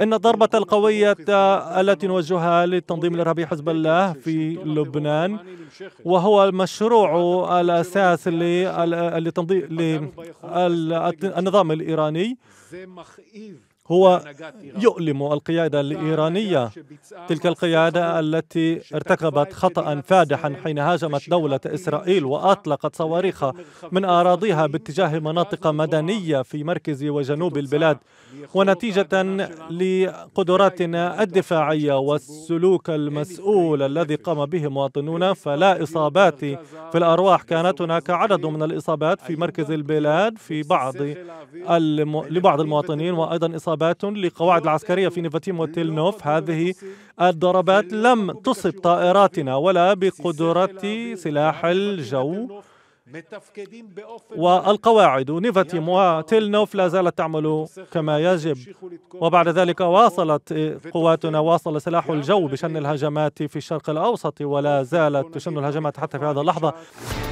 إن الضربة القوية التي نوجهها للتنظيم الإرهابي حزب الله في لبنان وهو المشروع الأساس للنظام الإيراني هو يؤلم القيادة الإيرانية تلك القيادة التي ارتكبت خطأ فادحا حين هاجمت دولة إسرائيل وأطلقت صواريخ من أراضيها باتجاه مناطق مدنية في مركز وجنوب البلاد ونتيجة لقدراتنا الدفاعية والسلوك المسؤول الذي قام به مواطنون فلا إصابات في الأرواح كانت هناك عدد من الإصابات في مركز البلاد في بعض لبعض المواطنين وأيضا إصابات ضربات لقواعد العسكرية في نيفاتيم وتلنوف هذه الضربات لم تصب طائراتنا ولا بقدرة سلاح الجو والقواعد نيفاتيم وتلنوف لا زالت تعمل كما يجب وبعد ذلك واصلت قواتنا واصل سلاح الجو بشن الهجمات في الشرق الأوسط ولا زالت تشن الهجمات حتى في هذه اللحظة